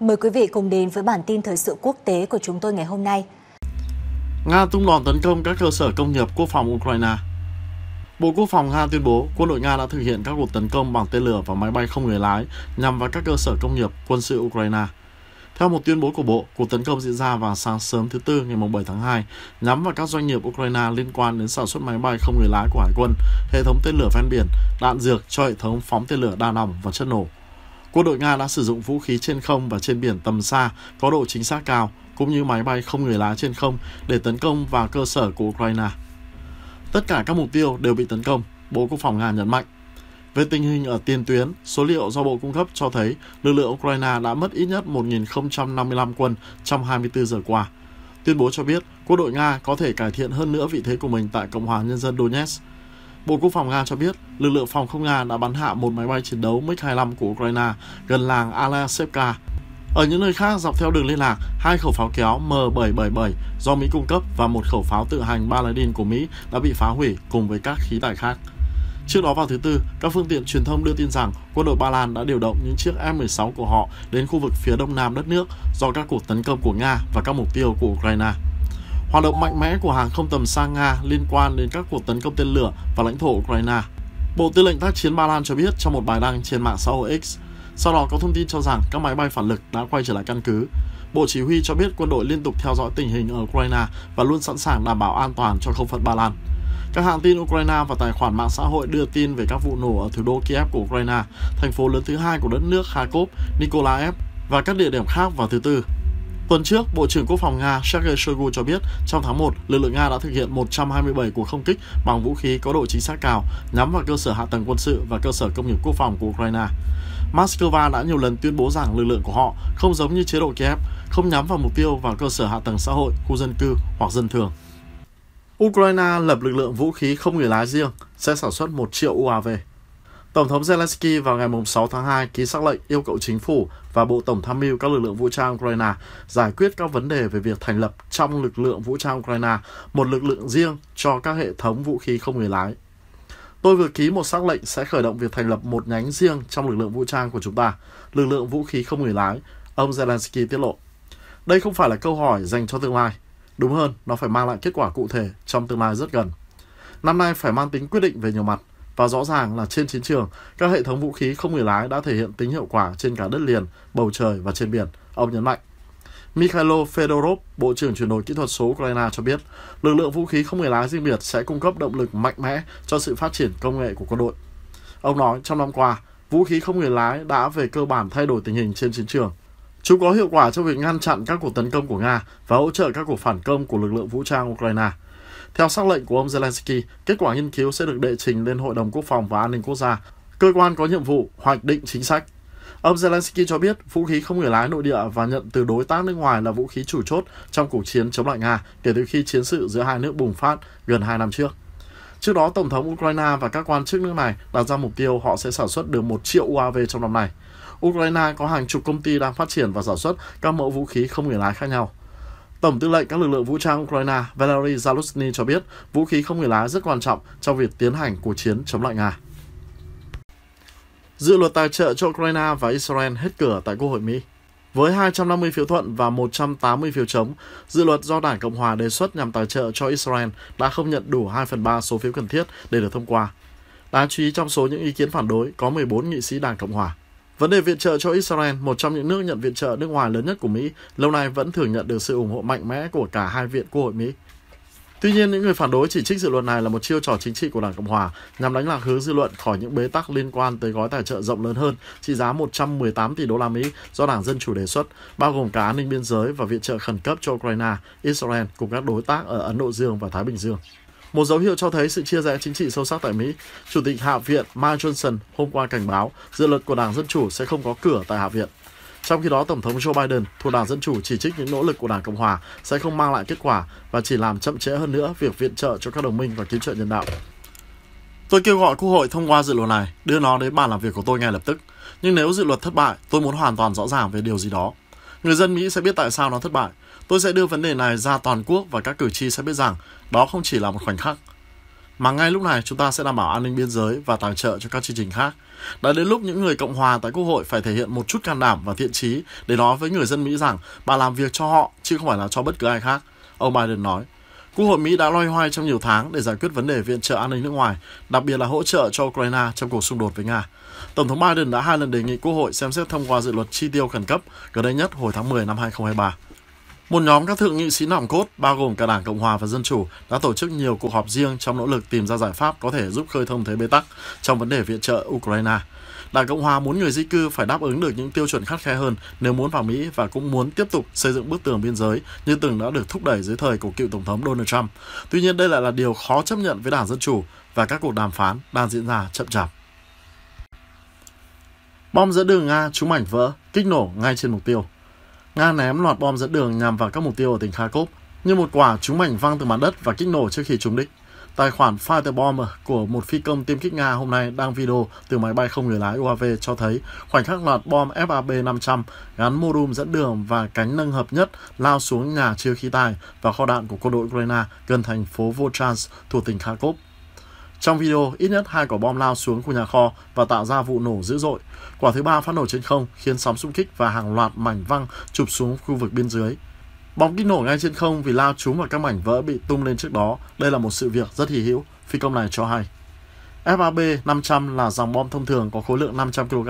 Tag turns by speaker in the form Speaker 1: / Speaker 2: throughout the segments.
Speaker 1: Mời quý vị cùng đến với bản tin thời sự quốc tế của chúng tôi ngày hôm nay. Nga tung đòn tấn công các cơ sở công nghiệp quốc phòng Ukraine. Bộ Quốc phòng Nga tuyên bố quân đội Nga đã thực hiện các cuộc tấn công bằng tên lửa và máy bay không người lái nhằm vào các cơ sở công nghiệp quân sự Ukraine. Theo một tuyên bố của Bộ, cuộc tấn công diễn ra vào sáng sớm thứ Tư ngày 7 tháng 2, nhắm vào các doanh nghiệp Ukraine liên quan đến sản xuất máy bay không người lái của Hải quân, hệ thống tên lửa ven biển, đạn dược cho hệ thống phóng tên lửa đa nòng và chất nổ. Quân đội Nga đã sử dụng vũ khí trên không và trên biển tầm xa có độ chính xác cao, cũng như máy bay không người lái trên không để tấn công vào cơ sở của Ukraine. Tất cả các mục tiêu đều bị tấn công, Bộ Quốc phòng Nga nhấn mạnh. Về tình hình ở tiền tuyến, số liệu do Bộ cung cấp cho thấy lực lượng Ukraine đã mất ít nhất 1.055 quân trong 24 giờ qua. Tuyên bố cho biết, quân đội Nga có thể cải thiện hơn nữa vị thế của mình tại Cộng hòa Nhân dân Donetsk, Bộ Quốc phòng Nga cho biết, lực lượng phòng không Nga đã bắn hạ một máy bay chiến đấu MiG-25 của Ukraine gần làng Alasevka. Ở những nơi khác dọc theo đường liên lạc, hai khẩu pháo kéo M777 do Mỹ cung cấp và một khẩu pháo tự hành Paladin của Mỹ đã bị phá hủy cùng với các khí tài khác. Trước đó vào thứ Tư, các phương tiện truyền thông đưa tin rằng quân đội Ba Lan đã điều động những chiếc F-16 của họ đến khu vực phía đông nam đất nước do các cuộc tấn công của Nga và các mục tiêu của Ukraine. Hoạt động mạnh mẽ của hàng không tầm xa Nga liên quan đến các cuộc tấn công tên lửa vào lãnh thổ Ukraine. Bộ Tư lệnh tác chiến Ba Lan cho biết trong một bài đăng trên mạng xã hội X, sau đó có thông tin cho rằng các máy bay phản lực đã quay trở lại căn cứ. Bộ Chỉ huy cho biết quân đội liên tục theo dõi tình hình ở Ukraine và luôn sẵn sàng đảm bảo an toàn cho không phận Ba Lan. Các hãng tin Ukraine và tài khoản mạng xã hội đưa tin về các vụ nổ ở thủ đô Kiev của Ukraine, thành phố lớn thứ hai của đất nước Kharkov, Nikolaev và các địa điểm khác vào thứ Tư. Tuần trước, Bộ trưởng Quốc phòng Nga Sergei Shoigu cho biết trong tháng 1, lực lượng Nga đã thực hiện 127 cuộc không kích bằng vũ khí có độ chính xác cao nhắm vào cơ sở hạ tầng quân sự và cơ sở công nghiệp quốc phòng của Ukraine. Moscow đã nhiều lần tuyên bố rằng lực lượng của họ không giống như chế độ Kiev, không nhắm vào mục tiêu vào cơ sở hạ tầng xã hội, khu dân cư hoặc dân thường. Ukraine lập lực lượng vũ khí không người lái riêng sẽ sản xuất 1 triệu UAV. Tổng thống Zelensky vào ngày 6 tháng 2 ký sắc lệnh yêu cầu chính phủ và Bộ Tổng tham mưu các lực lượng vũ trang Ukraine giải quyết các vấn đề về việc thành lập trong lực lượng vũ trang Ukraine một lực lượng riêng cho các hệ thống vũ khí không người lái. Tôi vừa ký một sắc lệnh sẽ khởi động việc thành lập một nhánh riêng trong lực lượng vũ trang của chúng ta, lực lượng vũ khí không người lái, ông Zelensky tiết lộ. Đây không phải là câu hỏi dành cho tương lai. Đúng hơn, nó phải mang lại kết quả cụ thể trong tương lai rất gần. Năm nay phải mang tính quyết định về nhiều mặt – và rõ ràng là trên chiến trường, các hệ thống vũ khí không người lái đã thể hiện tính hiệu quả trên cả đất liền, bầu trời và trên biển, ông nhấn mạnh. Mikhailo Fedorov, Bộ trưởng chuyển đổi kỹ thuật số Ukraine cho biết, lực lượng vũ khí không người lái riêng biệt sẽ cung cấp động lực mạnh mẽ cho sự phát triển công nghệ của quân đội. Ông nói, trong năm qua, vũ khí không người lái đã về cơ bản thay đổi tình hình trên chiến trường. Chúng có hiệu quả trong việc ngăn chặn các cuộc tấn công của Nga và hỗ trợ các cuộc phản công của lực lượng vũ trang Ukraine. Theo xác lệnh của ông Zelensky, kết quả nghiên cứu sẽ được đệ trình lên Hội đồng Quốc phòng và An ninh Quốc gia, cơ quan có nhiệm vụ hoạch định chính sách. Ông Zelensky cho biết vũ khí không người lái nội địa và nhận từ đối tác nước ngoài là vũ khí chủ chốt trong cuộc chiến chống lại Nga kể từ khi chiến sự giữa hai nước bùng phát gần hai năm trước. Trước đó, Tổng thống Ukraine và các quan chức nước này đặt ra mục tiêu họ sẽ sản xuất được 1 triệu UAV trong năm này. Ukraine có hàng chục công ty đang phát triển và sản xuất các mẫu vũ khí không người lái khác nhau. Tổng tư lệnh các lực lượng vũ trang Ukraine Valery Zaluzny cho biết vũ khí không người lái rất quan trọng trong việc tiến hành cuộc chiến chống lại Nga. Dự luật tài trợ cho Ukraine và Israel hết cửa tại Quốc hội Mỹ. Với 250 phiếu thuận và 180 phiếu chống, dự luật do Đảng Cộng Hòa đề xuất nhằm tài trợ cho Israel đã không nhận đủ 2 phần 3 số phiếu cần thiết để được thông qua. Đáng chú ý trong số những ý kiến phản đối có 14 nghị sĩ Đảng Cộng Hòa. Vấn đề viện trợ cho Israel, một trong những nước nhận viện trợ nước ngoài lớn nhất của Mỹ, lâu nay vẫn thường nhận được sự ủng hộ mạnh mẽ của cả hai viện Quốc hội Mỹ. Tuy nhiên, những người phản đối chỉ trích dự luật này là một chiêu trò chính trị của Đảng Cộng Hòa nhằm đánh lạc hướng dư luận khỏi những bế tắc liên quan tới gói tài trợ rộng lớn hơn trị giá 118 tỷ đô la Mỹ do Đảng Dân Chủ đề xuất, bao gồm cả an ninh biên giới và viện trợ khẩn cấp cho Ukraine, Israel cùng các đối tác ở Ấn Độ Dương và Thái Bình Dương một dấu hiệu cho thấy sự chia rẽ chính trị sâu sắc tại Mỹ. Chủ tịch Hạ viện Mike Johnson hôm qua cảnh báo dự luật của Đảng Dân Chủ sẽ không có cửa tại Hạ viện. Trong khi đó, Tổng thống Joe Biden thuộc Đảng Dân Chủ chỉ trích những nỗ lực của Đảng Cộng Hòa sẽ không mang lại kết quả và chỉ làm chậm trễ hơn nữa việc viện trợ cho các đồng minh và cứu trợ nhân đạo. Tôi kêu gọi Quốc hội thông qua dự luật này, đưa nó đến bàn làm việc của tôi ngay lập tức. Nhưng nếu dự luật thất bại, tôi muốn hoàn toàn rõ ràng về điều gì đó. Người dân Mỹ sẽ biết tại sao nó thất bại Tôi sẽ đưa vấn đề này ra toàn quốc và các cử tri sẽ biết rằng đó không chỉ là một khoảnh khắc. Mà ngay lúc này chúng ta sẽ đảm bảo an ninh biên giới và tài trợ cho các chương trình khác. Đã đến lúc những người Cộng hòa tại Quốc hội phải thể hiện một chút can đảm và thiện trí để nói với người dân Mỹ rằng bà làm việc cho họ chứ không phải là cho bất cứ ai khác. Ông Biden nói. Quốc hội Mỹ đã loay hoay trong nhiều tháng để giải quyết vấn đề viện trợ an ninh nước ngoài, đặc biệt là hỗ trợ cho Ukraine trong cuộc xung đột với Nga. Tổng thống Biden đã hai lần đề nghị Quốc hội xem xét thông qua dự luật chi tiêu khẩn cấp gần đây nhất hồi tháng 10 năm 2023. Một nhóm các thượng nghị sĩ nòng cốt bao gồm cả Đảng Cộng hòa và Dân chủ đã tổ chức nhiều cuộc họp riêng trong nỗ lực tìm ra giải pháp có thể giúp khơi thông thế bế tắc trong vấn đề viện trợ Ukraine. Đảng Cộng hòa muốn người di cư phải đáp ứng được những tiêu chuẩn khắt khe hơn nếu muốn vào Mỹ và cũng muốn tiếp tục xây dựng bức tường biên giới như từng đã được thúc đẩy dưới thời của cựu Tổng thống Donald Trump. Tuy nhiên đây lại là điều khó chấp nhận với Đảng Dân Chủ và các cuộc đàm phán đang diễn ra chậm chạp. Bom giữa đường Nga trúng mảnh vỡ, kích nổ ngay trên mục tiêu. Nga ném loạt bom dẫn đường nhằm vào các mục tiêu ở tỉnh Kharkov, như một quả trúng mảnh văng từ mặt đất và kích nổ trước khi trúng đích. Tài khoản Firebomb của một phi công tiêm kích Nga hôm nay đăng video từ máy bay không người lái UAV cho thấy khoảnh khắc loạt bom FAB-500 gắn mô dẫn đường và cánh nâng hợp nhất lao xuống nhà chứa khí tài và kho đạn của quân đội Ukraine gần thành phố Volchansk thuộc tỉnh Kharkov. Trong video, ít nhất hai quả bom lao xuống khu nhà kho và tạo ra vụ nổ dữ dội. Quả thứ ba phát nổ trên không khiến sóng xung kích và hàng loạt mảnh văng chụp xuống khu vực bên dưới. Bóng kích nổ ngay trên không vì lao trúng vào các mảnh vỡ bị tung lên trước đó. Đây là một sự việc rất hy hữu, phi công này cho hay. FAB 500 là dòng bom thông thường có khối lượng 500 kg.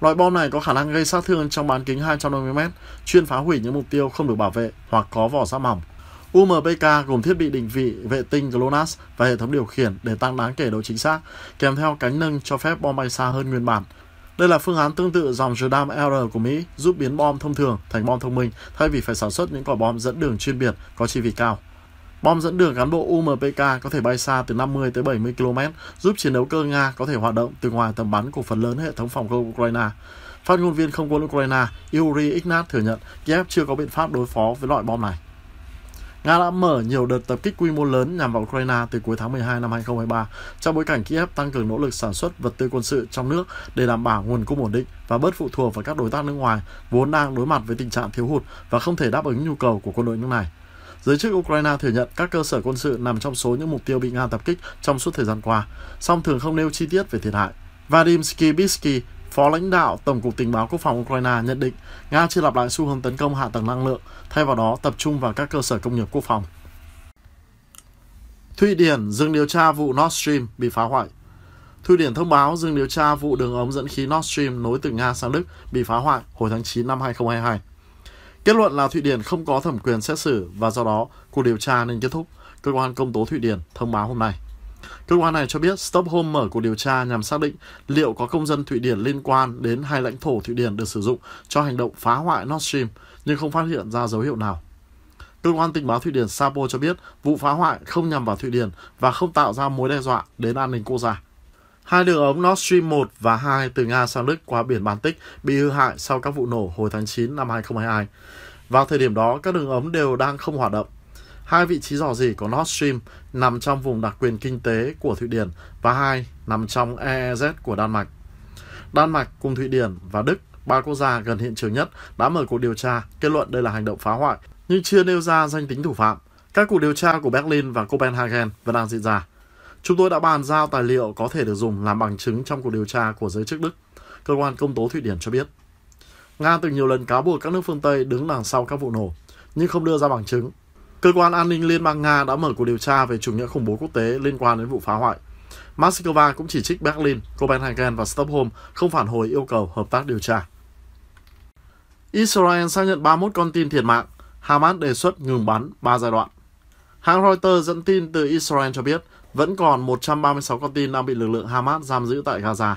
Speaker 1: Loại bom này có khả năng gây sát thương trong bán kính 250m, chuyên phá hủy những mục tiêu không được bảo vệ hoặc có vỏ giáp mỏng. UMPK gồm thiết bị định vị vệ tinh GLONASS và hệ thống điều khiển để tăng đáng kể độ chính xác, kèm theo cánh nâng cho phép bom bay xa hơn nguyên bản. Đây là phương án tương tự dòng JDAM R của Mỹ giúp biến bom thông thường thành bom thông minh thay vì phải sản xuất những quả bom dẫn đường chuyên biệt có chi phí cao. Bom dẫn đường cán bộ UMPK có thể bay xa từ 50 tới 70 km, giúp chiến đấu cơ Nga có thể hoạt động từ ngoài tầm bắn của phần lớn hệ thống phòng không Ukraine. Phát ngôn viên không quân Ukraine Yuri Ignat thừa nhận Kiev chưa có biện pháp đối phó với loại bom này. Nga đã mở nhiều đợt tập kích quy mô lớn nhằm vào Ukraine từ cuối tháng 12 năm 2023, trong bối cảnh Kiev tăng cường nỗ lực sản xuất vật tư quân sự trong nước để đảm bảo nguồn cung ổn định và bớt phụ thuộc vào các đối tác nước ngoài vốn đang đối mặt với tình trạng thiếu hụt và không thể đáp ứng nhu cầu của quân đội nước này. Giới chức Ukraine thừa nhận các cơ sở quân sự nằm trong số những mục tiêu bị Nga tập kích trong suốt thời gian qua, song thường không nêu chi tiết về thiệt hại. Vadim Skibisky Phó lãnh đạo Tổng cục Tình báo Quốc phòng Ukraine nhận định Nga chưa lặp lại xu hướng tấn công hạ tầng năng lượng, thay vào đó tập trung vào các cơ sở công nghiệp quốc phòng. Thụy Điển dừng điều tra vụ Nord Stream bị phá hoại Thụy Điển thông báo dừng điều tra vụ đường ống dẫn khí Nord Stream nối từ Nga sang Đức bị phá hoại hồi tháng 9 năm 2022. Kết luận là Thụy Điển không có thẩm quyền xét xử và do đó cuộc điều tra nên kết thúc, cơ quan công tố Thụy Điển thông báo hôm nay. Cơ quan này cho biết Stockholm mở cuộc điều tra nhằm xác định liệu có công dân Thụy Điển liên quan đến hai lãnh thổ Thụy Điển được sử dụng cho hành động phá hoại Nord Stream, nhưng không phát hiện ra dấu hiệu nào. Cơ quan tình báo Thụy Điển Sapo cho biết vụ phá hoại không nhằm vào Thụy Điển và không tạo ra mối đe dọa đến an ninh quốc gia. Hai đường ống Nord Stream 1 và 2 từ Nga sang Đức qua biển Baltic bị hư hại sau các vụ nổ hồi tháng 9 năm 2022. Vào thời điểm đó, các đường ống đều đang không hoạt động. Hai vị trí dò dỉ của Nord Stream nằm trong vùng đặc quyền kinh tế của Thụy Điển và hai nằm trong EEZ của Đan Mạch. Đan Mạch cùng Thụy Điển và Đức, ba quốc gia gần hiện trường nhất, đã mở cuộc điều tra, kết luận đây là hành động phá hoại, nhưng chưa nêu ra danh tính thủ phạm. Các cuộc điều tra của Berlin và Copenhagen vẫn đang diễn ra. Chúng tôi đã bàn giao tài liệu có thể được dùng làm bằng chứng trong cuộc điều tra của giới chức Đức, cơ quan công tố Thụy Điển cho biết. Nga từng nhiều lần cáo buộc các nước phương Tây đứng đằng sau các vụ nổ, nhưng không đưa ra bằng chứng. Cơ quan an ninh Liên bang Nga đã mở cuộc điều tra về chủ nghĩa khủng bố quốc tế liên quan đến vụ phá hoại. Moscow cũng chỉ trích Berlin, Copenhagen và Stockholm không phản hồi yêu cầu hợp tác điều tra. Israel xác nhận 31 con tin thiệt mạng, Hamas đề xuất ngừng bắn 3 giai đoạn. Hãng Reuters dẫn tin từ Israel cho biết vẫn còn 136 con tin đang bị lực lượng Hamas giam giữ tại Gaza.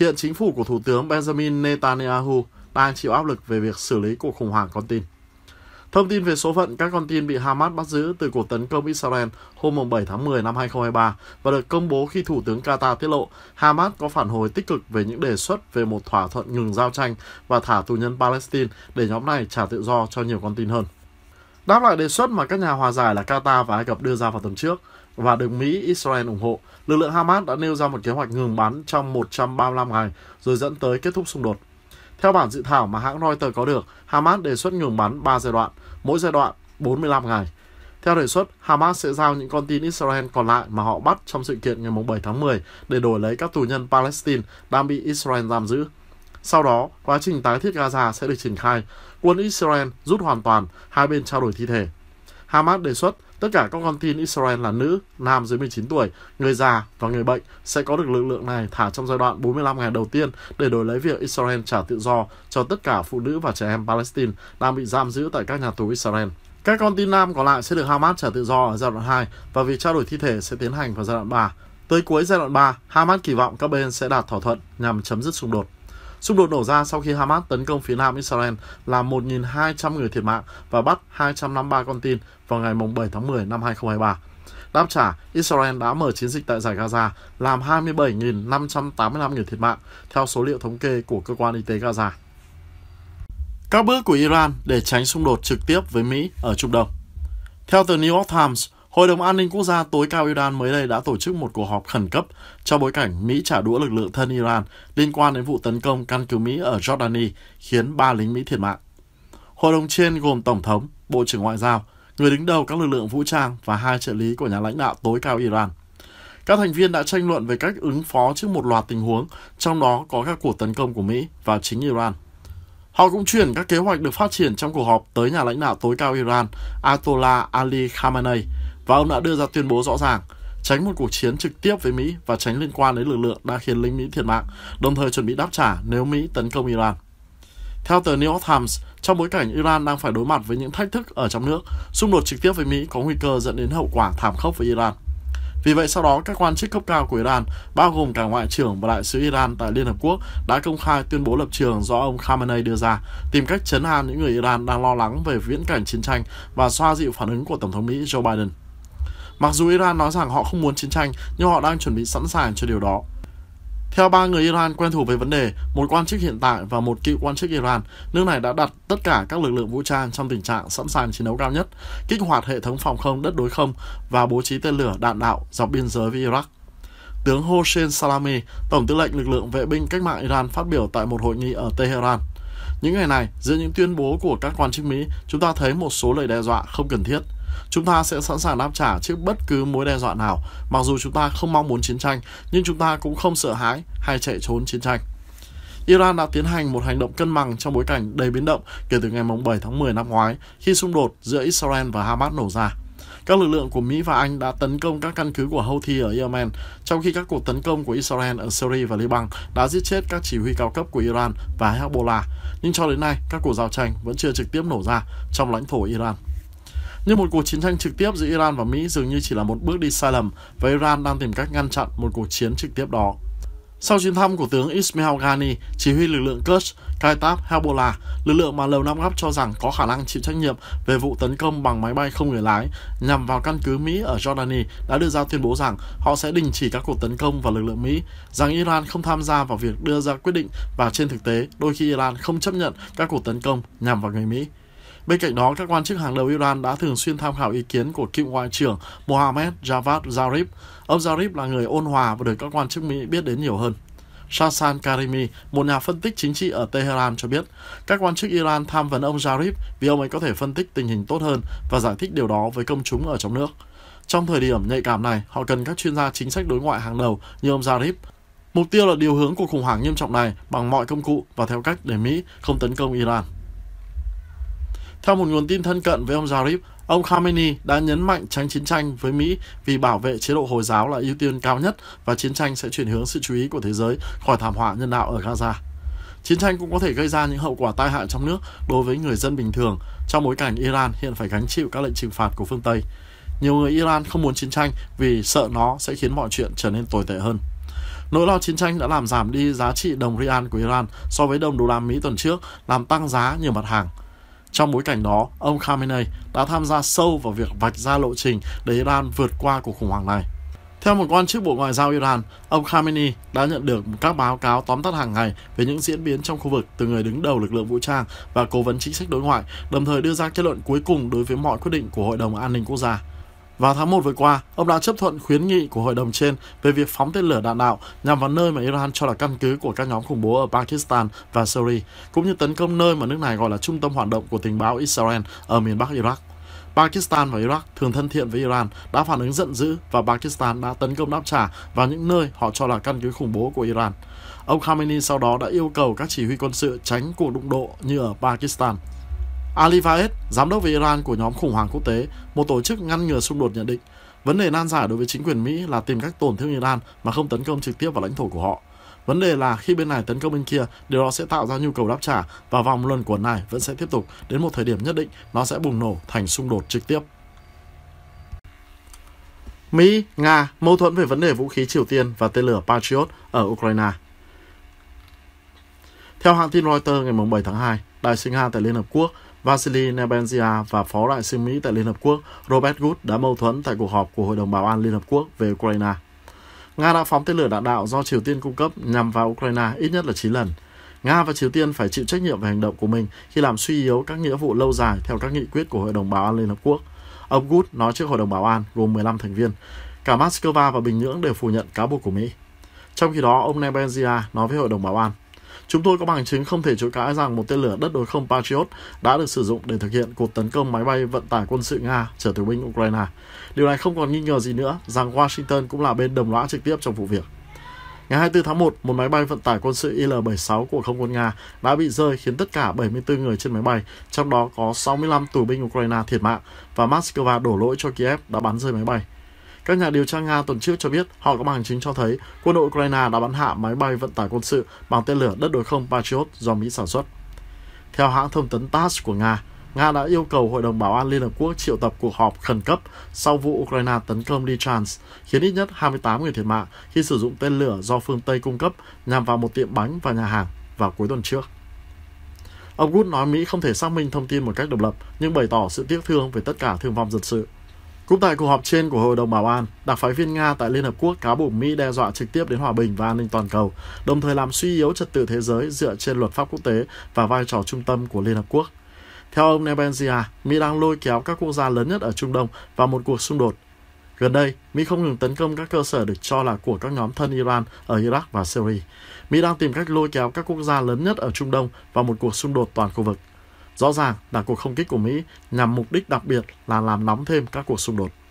Speaker 1: Hiện chính phủ của Thủ tướng Benjamin Netanyahu đang chịu áp lực về việc xử lý cuộc khủng hoảng con tin. Thông tin về số phận các con tin bị Hamas bắt giữ từ cuộc tấn công Israel hôm 7 tháng 10 năm 2023 và được công bố khi Thủ tướng Qatar tiết lộ Hamas có phản hồi tích cực về những đề xuất về một thỏa thuận ngừng giao tranh và thả tù nhân Palestine để nhóm này trả tự do cho nhiều con tin hơn. Đáp lại đề xuất mà các nhà hòa giải là Qatar và Ai Cập đưa ra vào tuần trước và được Mỹ, Israel ủng hộ, lực lượng Hamas đã nêu ra một kế hoạch ngừng bắn trong 135 ngày rồi dẫn tới kết thúc xung đột. Theo bản dự thảo mà hãng Reuters có được, Hamas đề xuất ngừng bắn 3 giai đoạn, mỗi giai đoạn 45 ngày. Theo đề xuất, Hamas sẽ giao những con tin Israel còn lại mà họ bắt trong sự kiện ngày 7 tháng 10 để đổi lấy các tù nhân Palestine đang bị Israel giam giữ. Sau đó, quá trình tái thiết Gaza sẽ được triển khai. Quân Israel rút hoàn toàn, hai bên trao đổi thi thể. Hamas đề xuất Tất cả các con tin Israel là nữ, nam dưới 19 tuổi, người già và người bệnh sẽ có được lực lượng này thả trong giai đoạn 45 ngày đầu tiên để đổi lấy việc Israel trả tự do cho tất cả phụ nữ và trẻ em Palestine đang bị giam giữ tại các nhà tù Israel. Các con tin nam còn lại sẽ được Hamas trả tự do ở giai đoạn 2 và việc trao đổi thi thể sẽ tiến hành vào giai đoạn 3. Tới cuối giai đoạn 3, Hamas kỳ vọng các bên sẽ đạt thỏa thuận nhằm chấm dứt xung đột. Xung đột nổ ra sau khi Hamas tấn công phía nam Israel làm 1.200 người thiệt mạng và bắt 253 con tin vào ngày 7 tháng 10 năm 2023. Đáp trả, Israel đã mở chiến dịch tại giải Gaza, làm 27.585 người thiệt mạng, theo số liệu thống kê của Cơ quan Y tế Gaza. Các bước của Iran để tránh xung đột trực tiếp với Mỹ ở Trung Đông Theo tờ New York Times, Hội đồng An ninh Quốc gia tối cao Iran mới đây đã tổ chức một cuộc họp khẩn cấp trong bối cảnh Mỹ trả đũa lực lượng thân Iran liên quan đến vụ tấn công căn cứ Mỹ ở Jordani khiến 3 lính Mỹ thiệt mạng. Hội đồng trên gồm Tổng thống, Bộ trưởng Ngoại giao, người đứng đầu các lực lượng vũ trang và hai trợ lý của nhà lãnh đạo tối cao Iran. Các thành viên đã tranh luận về cách ứng phó trước một loạt tình huống, trong đó có các cuộc tấn công của Mỹ và chính Iran. Họ cũng chuyển các kế hoạch được phát triển trong cuộc họp tới nhà lãnh đạo tối cao Iran, Ayatollah Ali Khamenei, và ông đã đưa ra tuyên bố rõ ràng tránh một cuộc chiến trực tiếp với Mỹ và tránh liên quan đến lực lượng đã khiến lính Mỹ thiệt mạng, đồng thời chuẩn bị đáp trả nếu Mỹ tấn công Iran. Theo tờ New York Times, trong bối cảnh Iran đang phải đối mặt với những thách thức ở trong nước, xung đột trực tiếp với Mỹ có nguy cơ dẫn đến hậu quả thảm khốc với Iran. Vì vậy, sau đó, các quan chức cấp cao của Iran, bao gồm cả Ngoại trưởng và Đại sứ Iran tại Liên Hợp Quốc, đã công khai tuyên bố lập trường do ông Khamenei đưa ra, tìm cách chấn an những người Iran đang lo lắng về viễn cảnh chiến tranh và xoa dịu phản ứng của Tổng thống Mỹ Joe Biden. Mặc dù Iran nói rằng họ không muốn chiến tranh, nhưng họ đang chuẩn bị sẵn sàng cho điều đó. Theo ba người Iran quen thuộc với vấn đề, một quan chức hiện tại và một cựu quan chức Iran, nước này đã đặt tất cả các lực lượng vũ trang trong tình trạng sẵn sàng chiến đấu cao nhất, kích hoạt hệ thống phòng không đất đối không và bố trí tên lửa đạn đạo dọc biên giới với Iraq. Tướng Hossein Salami, Tổng tư lệnh lực lượng vệ binh cách mạng Iran phát biểu tại một hội nghị ở Tehran. Những ngày này, giữa những tuyên bố của các quan chức Mỹ, chúng ta thấy một số lời đe dọa không cần thiết – Chúng ta sẽ sẵn sàng đáp trả trước bất cứ mối đe dọa nào, mặc dù chúng ta không mong muốn chiến tranh, nhưng chúng ta cũng không sợ hãi hay chạy trốn chiến tranh. Iran đã tiến hành một hành động cân bằng trong bối cảnh đầy biến động kể từ ngày 7 tháng 10 năm ngoái khi xung đột giữa Israel và Hamas nổ ra. Các lực lượng của Mỹ và Anh đã tấn công các căn cứ của Houthi ở Yemen, trong khi các cuộc tấn công của Israel ở Syria và Liban đã giết chết các chỉ huy cao cấp của Iran và Hezbollah. Nhưng cho đến nay, các cuộc giao tranh vẫn chưa trực tiếp nổ ra trong lãnh thổ Iran. Nhưng một cuộc chiến tranh trực tiếp giữa Iran và Mỹ dường như chỉ là một bước đi sai lầm và Iran đang tìm cách ngăn chặn một cuộc chiến trực tiếp đó. Sau chuyến thăm của tướng Ismail Ghani, chỉ huy lực lượng Kurds, Kaitab Hezbollah, lực lượng mà Lầu Năm Góc cho rằng có khả năng chịu trách nhiệm về vụ tấn công bằng máy bay không người lái nhằm vào căn cứ Mỹ ở Jordani đã đưa ra tuyên bố rằng họ sẽ đình chỉ các cuộc tấn công vào lực lượng Mỹ, rằng Iran không tham gia vào việc đưa ra quyết định và trên thực tế, đôi khi Iran không chấp nhận các cuộc tấn công nhằm vào người Mỹ. Bên cạnh đó, các quan chức hàng đầu Iran đã thường xuyên tham khảo ý kiến của cựu Ngoại trưởng Mohammad Javad Zarif. Ông Zarif là người ôn hòa và được các quan chức Mỹ biết đến nhiều hơn. Shahsan Karimi, một nhà phân tích chính trị ở Tehran cho biết, các quan chức Iran tham vấn ông Zarif vì ông ấy có thể phân tích tình hình tốt hơn và giải thích điều đó với công chúng ở trong nước. Trong thời điểm nhạy cảm này, họ cần các chuyên gia chính sách đối ngoại hàng đầu như ông Zarif. Mục tiêu là điều hướng cuộc khủng hoảng nghiêm trọng này bằng mọi công cụ và theo cách để Mỹ không tấn công Iran. Theo một nguồn tin thân cận với ông Zarif, ông Khamenei đã nhấn mạnh tránh chiến tranh với Mỹ vì bảo vệ chế độ Hồi giáo là ưu tiên cao nhất và chiến tranh sẽ chuyển hướng sự chú ý của thế giới khỏi thảm họa nhân đạo ở Gaza. Chiến tranh cũng có thể gây ra những hậu quả tai hại trong nước đối với người dân bình thường trong bối cảnh Iran hiện phải gánh chịu các lệnh trừng phạt của phương Tây. Nhiều người Iran không muốn chiến tranh vì sợ nó sẽ khiến mọi chuyện trở nên tồi tệ hơn. Nỗi lo chiến tranh đã làm giảm đi giá trị đồng rial của Iran so với đồng đô la Mỹ tuần trước, làm tăng giá nhiều mặt hàng – trong bối cảnh đó, ông Khamenei đã tham gia sâu vào việc vạch ra lộ trình để Iran vượt qua cuộc khủng hoảng này. Theo một quan chức Bộ Ngoại giao Iran, ông Khamenei đã nhận được các báo cáo tóm tắt hàng ngày về những diễn biến trong khu vực từ người đứng đầu lực lượng vũ trang và cố vấn chính sách đối ngoại, đồng thời đưa ra kết luận cuối cùng đối với mọi quyết định của Hội đồng An ninh Quốc gia. Vào tháng 1 vừa qua, ông đã chấp thuận khuyến nghị của hội đồng trên về việc phóng tên lửa đạn đạo nhằm vào nơi mà Iran cho là căn cứ của các nhóm khủng bố ở Pakistan và Syria, cũng như tấn công nơi mà nước này gọi là trung tâm hoạt động của tình báo Israel ở miền Bắc Iraq. Pakistan và Iraq thường thân thiện với Iran đã phản ứng giận dữ và Pakistan đã tấn công đáp trả vào những nơi họ cho là căn cứ khủng bố của Iran. Ông Khamenei sau đó đã yêu cầu các chỉ huy quân sự tránh cuộc đụng độ như ở Pakistan. Ali Vaed, giám đốc về Iran của nhóm khủng hoảng quốc tế, một tổ chức ngăn ngừa xung đột nhận định, vấn đề nan giải đối với chính quyền Mỹ là tìm cách tổn thương Iran mà không tấn công trực tiếp vào lãnh thổ của họ. Vấn đề là khi bên này tấn công bên kia, điều đó sẽ tạo ra nhu cầu đáp trả và vòng luân quẩn này vẫn sẽ tiếp tục đến một thời điểm nhất định nó sẽ bùng nổ thành xung đột trực tiếp. Mỹ, Nga mâu thuẫn về vấn đề vũ khí Triều Tiên và tên lửa Patriot ở Ukraine. Theo hãng tin Reuters ngày 7 tháng 2, Đại sứ Nga tại Liên Hợp Quốc Vasily Nebenzia và Phó Đại sứ Mỹ tại Liên Hợp Quốc Robert Good đã mâu thuẫn tại cuộc họp của Hội đồng Bảo an Liên Hợp Quốc về Ukraine. Nga đã phóng tên lửa đạn đạo do Triều Tiên cung cấp nhằm vào Ukraine ít nhất là 9 lần. Nga và Triều Tiên phải chịu trách nhiệm về hành động của mình khi làm suy yếu các nghĩa vụ lâu dài theo các nghị quyết của Hội đồng Bảo an Liên Hợp Quốc. Ông Good nói trước Hội đồng Bảo an gồm 15 thành viên. Cả Moscow và Bình Nhưỡng đều phủ nhận cáo buộc của Mỹ. Trong khi đó, ông Nebenzia nói với Hội đồng Bảo an, Chúng tôi có bằng chứng không thể chối cãi rằng một tên lửa đất đối không Patriot đã được sử dụng để thực hiện cuộc tấn công máy bay vận tải quân sự Nga chở tù binh Ukraine. Điều này không còn nghi ngờ gì nữa rằng Washington cũng là bên đồng lõa trực tiếp trong vụ việc. Ngày 24 tháng 1, một máy bay vận tải quân sự Il-76 của không quân Nga đã bị rơi khiến tất cả 74 người trên máy bay, trong đó có 65 tù binh Ukraine thiệt mạng và Moscow đổ lỗi cho Kiev đã bắn rơi máy bay. Các nhà điều tra Nga tuần trước cho biết họ có bằng chứng cho thấy quân đội Ukraine đã bắn hạ máy bay vận tải quân sự bằng tên lửa đất đối không Patriot do Mỹ sản xuất. Theo hãng thông tấn TASS của Nga, Nga đã yêu cầu Hội đồng Bảo an Liên Hợp Quốc triệu tập cuộc họp khẩn cấp sau vụ Ukraine tấn công Lychans, khiến ít nhất 28 người thiệt mạng khi sử dụng tên lửa do phương Tây cung cấp nhằm vào một tiệm bánh và nhà hàng vào cuối tuần trước. Ông Good nói Mỹ không thể xác minh thông tin một cách độc lập, nhưng bày tỏ sự tiếc thương về tất cả thương vong dân sự. Cũng tại cuộc họp trên của Hội đồng Bảo an, đặc phái viên Nga tại Liên Hợp Quốc cáo buộc Mỹ đe dọa trực tiếp đến hòa bình và an ninh toàn cầu, đồng thời làm suy yếu trật tự thế giới dựa trên luật pháp quốc tế và vai trò trung tâm của Liên Hợp Quốc. Theo ông Nebenzia, Mỹ đang lôi kéo các quốc gia lớn nhất ở Trung Đông vào một cuộc xung đột. Gần đây, Mỹ không ngừng tấn công các cơ sở được cho là của các nhóm thân Iran ở Iraq và Syria. Mỹ đang tìm cách lôi kéo các quốc gia lớn nhất ở Trung Đông vào một cuộc xung đột toàn khu vực. Rõ ràng là cuộc không kích của Mỹ nhằm mục đích đặc biệt là làm nóng thêm các cuộc xung đột.